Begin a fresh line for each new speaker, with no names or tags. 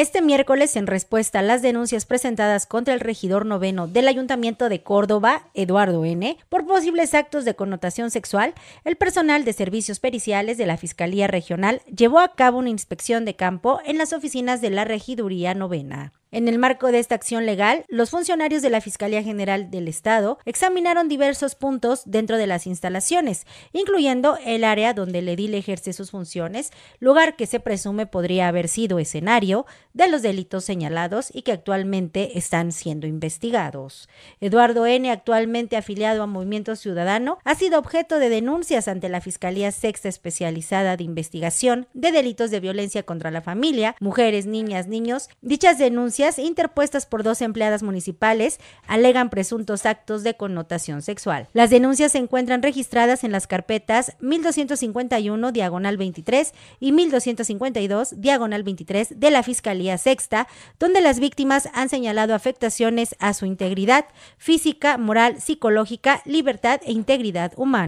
Este miércoles, en respuesta a las denuncias presentadas contra el regidor noveno del Ayuntamiento de Córdoba, Eduardo N., por posibles actos de connotación sexual, el personal de servicios periciales de la Fiscalía Regional llevó a cabo una inspección de campo en las oficinas de la Regiduría Novena. En el marco de esta acción legal, los funcionarios de la Fiscalía General del Estado examinaron diversos puntos dentro de las instalaciones, incluyendo el área donde el edil ejerce sus funciones, lugar que se presume podría haber sido escenario de los delitos señalados y que actualmente están siendo investigados. Eduardo N., actualmente afiliado a Movimiento Ciudadano, ha sido objeto de denuncias ante la Fiscalía Sexta Especializada de Investigación de Delitos de Violencia contra la Familia, Mujeres, Niñas, Niños. Dichas denuncias interpuestas por dos empleadas municipales alegan presuntos actos de connotación sexual. Las denuncias se encuentran registradas en las carpetas 1251 diagonal 23 y 1252 diagonal 23 de la Fiscalía Sexta, donde las víctimas han señalado afectaciones a su integridad física, moral, psicológica, libertad e integridad humana.